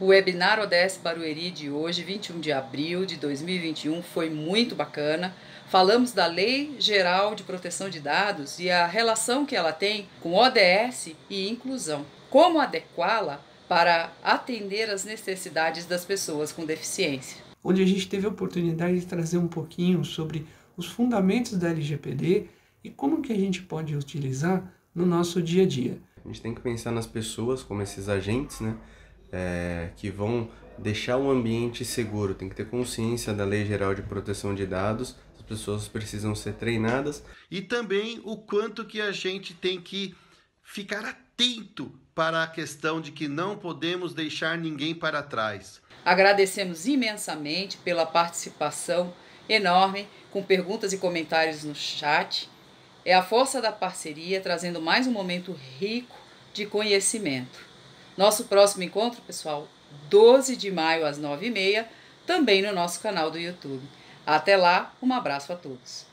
O webinar ODS Barueri de hoje, 21 de abril de 2021, foi muito bacana. Falamos da Lei Geral de Proteção de Dados e a relação que ela tem com ODS e inclusão. Como adequá-la para atender às necessidades das pessoas com deficiência. Onde a gente teve a oportunidade de trazer um pouquinho sobre os fundamentos da LGPD e como que a gente pode utilizar no nosso dia a dia. A gente tem que pensar nas pessoas como esses agentes, né? é, que vão deixar o ambiente seguro, tem que ter consciência da Lei Geral de Proteção de Dados, as pessoas precisam ser treinadas. E também o quanto que a gente tem que ficar atento para a questão de que não podemos deixar ninguém para trás. Agradecemos imensamente pela participação enorme, com perguntas e comentários no chat. É a força da parceria trazendo mais um momento rico de conhecimento. Nosso próximo encontro, pessoal, 12 de maio às 9h30, também no nosso canal do YouTube. Até lá, um abraço a todos.